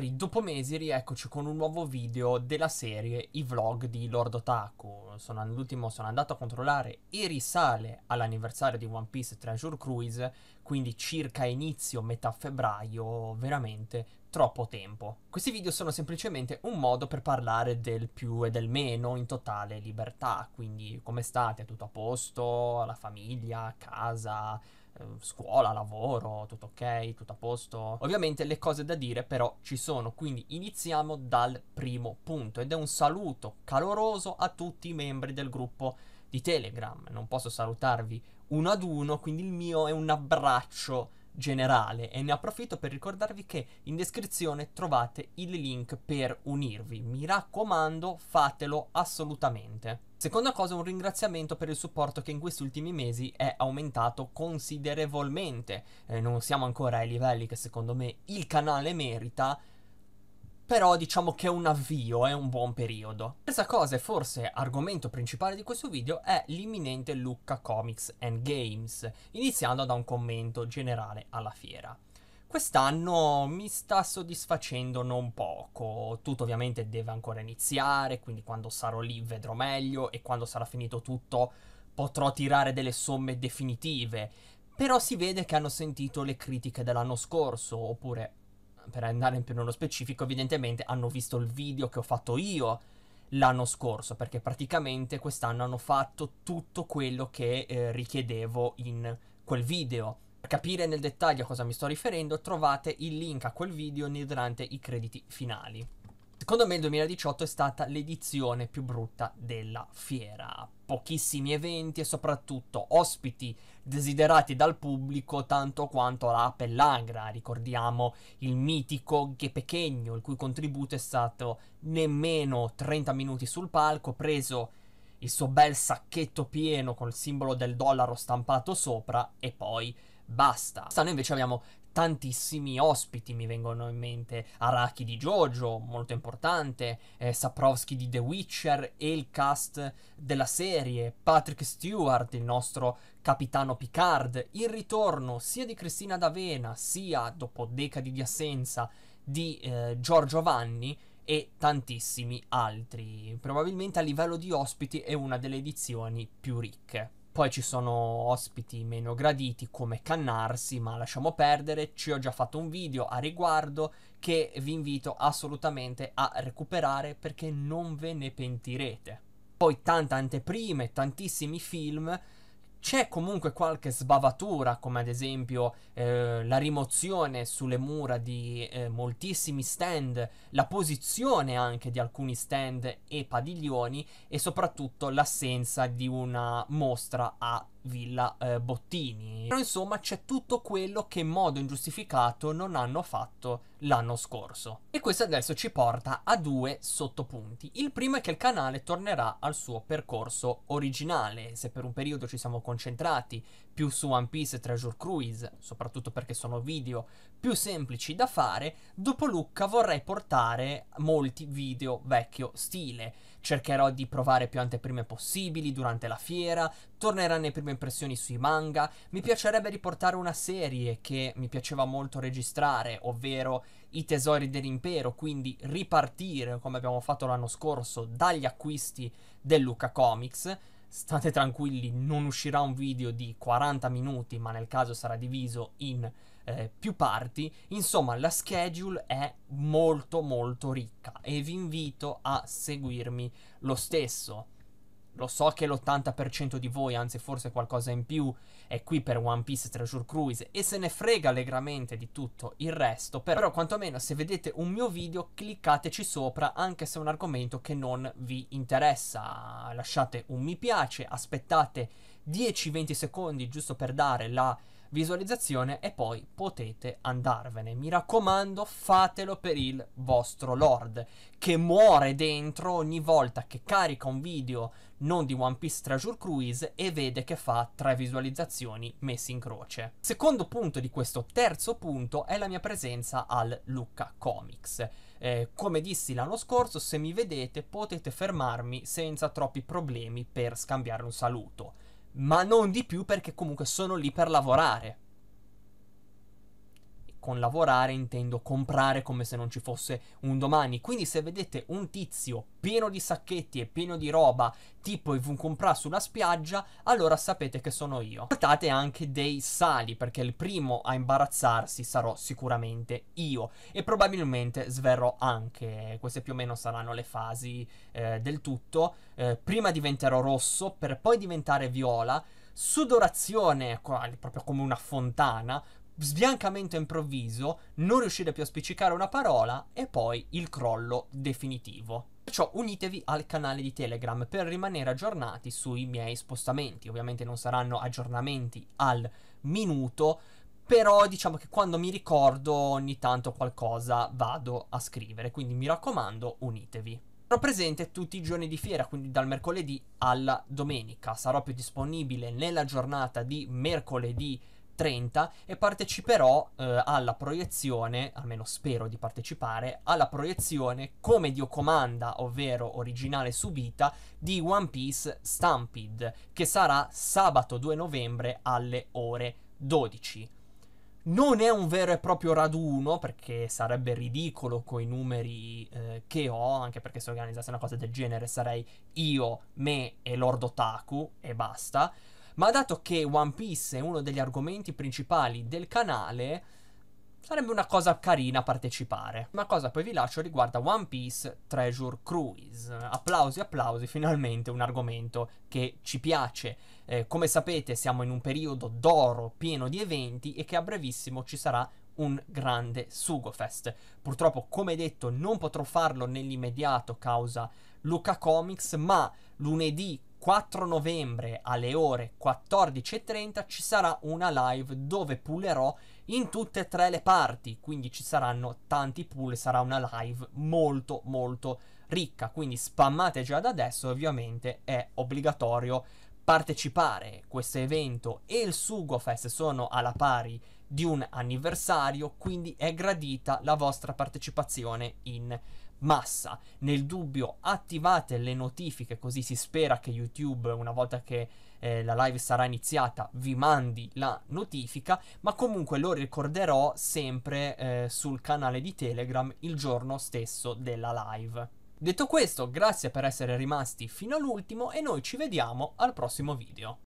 signori, dopo mesi rieccoci con un nuovo video della serie I vlog di Lord Otaku. Sono, l'ultimo sono andato a controllare e risale all'anniversario di One Piece Treasure Cruise, quindi circa inizio metà febbraio, veramente troppo tempo. Questi video sono semplicemente un modo per parlare del più e del meno in totale libertà, quindi come state, tutto a posto, la famiglia, casa Ehm, scuola, lavoro, tutto ok, tutto a posto. Ovviamente le cose da dire però ci sono, quindi iniziamo dal primo punto ed è un saluto caloroso a tutti i membri del gruppo di Telegram. Non posso salutarvi uno ad uno, quindi il mio è un abbraccio generale e ne approfitto per ricordarvi che in descrizione trovate il link per unirvi. Mi raccomando, fatelo assolutamente. Seconda cosa, un ringraziamento per il supporto che in questi ultimi mesi è aumentato considerevolmente. Eh, non siamo ancora ai livelli che secondo me il canale merita, però diciamo che è un avvio, è un buon periodo. Terza cosa e forse argomento principale di questo video è l'imminente Lucca Comics and Games, iniziando da un commento generale alla fiera. Quest'anno mi sta soddisfacendo non poco, tutto ovviamente deve ancora iniziare, quindi quando sarò lì vedrò meglio e quando sarà finito tutto potrò tirare delle somme definitive, però si vede che hanno sentito le critiche dell'anno scorso, oppure per andare più nello specifico, evidentemente hanno visto il video che ho fatto io l'anno scorso, perché praticamente quest'anno hanno fatto tutto quello che eh, richiedevo in quel video. Per capire nel dettaglio a cosa mi sto riferendo, trovate il link a quel video durante i crediti finali. Secondo me il 2018 è stata l'edizione più brutta della fiera. Pochissimi eventi e soprattutto ospiti desiderati dal pubblico tanto quanto la Pellagra. Ricordiamo il mitico Ghepechegno, il cui contributo è stato nemmeno 30 minuti sul palco, preso il suo bel sacchetto pieno col simbolo del dollaro stampato sopra e poi basta. Noi invece abbiamo tantissimi ospiti, mi vengono in mente Araki di Jojo, molto importante, eh, Saprovsky di The Witcher e il cast della serie, Patrick Stewart, il nostro capitano Picard, il ritorno sia di Cristina D'Avena, sia, dopo decadi di assenza, di eh, Giorgio Vanni, e tantissimi altri. Probabilmente a livello di ospiti è una delle edizioni più ricche. Poi ci sono ospiti meno graditi come Cannarsi, ma lasciamo perdere, ci ho già fatto un video a riguardo che vi invito assolutamente a recuperare perché non ve ne pentirete. Poi tante anteprime, tantissimi film c'è comunque qualche sbavatura, come ad esempio eh, la rimozione sulle mura di eh, moltissimi stand, la posizione anche di alcuni stand e padiglioni e soprattutto l'assenza di una mostra a Villa eh, Bottini. Però insomma c'è tutto quello che in modo ingiustificato non hanno fatto l'anno scorso. E questo adesso ci porta a due sottopunti. Il primo è che il canale tornerà al suo percorso originale. Se per un periodo ci siamo concentrati più su One Piece e Treasure Cruise, soprattutto perché sono video più semplici da fare, dopo Lucca vorrei portare molti video vecchio stile. Cercherò di provare più anteprime possibili durante la fiera, torneranno le prime impressioni sui manga, mi piacerebbe riportare una serie che mi piaceva molto registrare, ovvero I tesori dell'impero, quindi ripartire, come abbiamo fatto l'anno scorso, dagli acquisti del Lucca Comics state tranquilli, non uscirà un video di 40 minuti, ma nel caso sarà diviso in eh, più parti. Insomma, la schedule è molto molto ricca e vi invito a seguirmi lo stesso lo so che l'80% di voi, anzi forse qualcosa in più, è qui per One Piece Treasure Cruise e se ne frega allegramente di tutto il resto, però quantomeno se vedete un mio video cliccateci sopra anche se è un argomento che non vi interessa, lasciate un mi piace, aspettate 10-20 secondi giusto per dare la visualizzazione e poi potete andarvene. Mi raccomando, fatelo per il vostro Lord, che muore dentro ogni volta che carica un video non di One Piece Treasure Cruise e vede che fa tre visualizzazioni messe in croce. Secondo punto di questo terzo punto è la mia presenza al Lucca Comics. Eh, come dissi l'anno scorso, se mi vedete potete fermarmi senza troppi problemi per scambiare un saluto ma non di più perché comunque sono lì per lavorare con lavorare intendo comprare come se non ci fosse un domani. Quindi se vedete un tizio pieno di sacchetti e pieno di roba tipo e un comprà sulla spiaggia, allora sapete che sono io. Portate anche dei sali perché il primo a imbarazzarsi sarò sicuramente io e probabilmente sverrò anche. Queste più o meno saranno le fasi eh, del tutto. Eh, prima diventerò rosso per poi diventare viola sudorazione, proprio come una fontana, sbiancamento improvviso, non riuscire più a spiccicare una parola e poi il crollo definitivo. Perciò unitevi al canale di Telegram per rimanere aggiornati sui miei spostamenti. Ovviamente non saranno aggiornamenti al minuto, però diciamo che quando mi ricordo ogni tanto qualcosa vado a scrivere, quindi mi raccomando unitevi. Sarò presente tutti i giorni di fiera, quindi dal mercoledì alla domenica. Sarò più disponibile nella giornata di mercoledì 30 e parteciperò eh, alla proiezione, almeno spero di partecipare, alla proiezione come Dio comanda, ovvero originale subita, di One Piece Stampede, che sarà sabato 2 novembre alle ore 12. Non è un vero e proprio raduno, perché sarebbe ridicolo con i numeri eh, che ho, anche perché se organizzasse una cosa del genere sarei io, me e Lord Otaku e basta ma dato che One Piece è uno degli argomenti principali del canale, sarebbe una cosa carina partecipare. Una cosa poi vi lascio riguarda One Piece Treasure Cruise. Applausi, applausi, finalmente un argomento che ci piace. Eh, come sapete siamo in un periodo d'oro pieno di eventi e che a brevissimo ci sarà un grande Sugofest. Purtroppo, come detto, non potrò farlo nell'immediato causa Luca Comics, ma lunedì 4 novembre alle ore 14.30 ci sarà una live dove pullerò in tutte e tre le parti, quindi ci saranno tanti pool, sarà una live molto molto ricca, quindi spammate già da adesso, ovviamente è obbligatorio partecipare. Questo evento e il Sugofest sono alla pari di un anniversario, quindi è gradita la vostra partecipazione in massa. Nel dubbio attivate le notifiche così si spera che YouTube una volta che eh, la live sarà iniziata vi mandi la notifica, ma comunque lo ricorderò sempre eh, sul canale di Telegram il giorno stesso della live. Detto questo, grazie per essere rimasti fino all'ultimo e noi ci vediamo al prossimo video.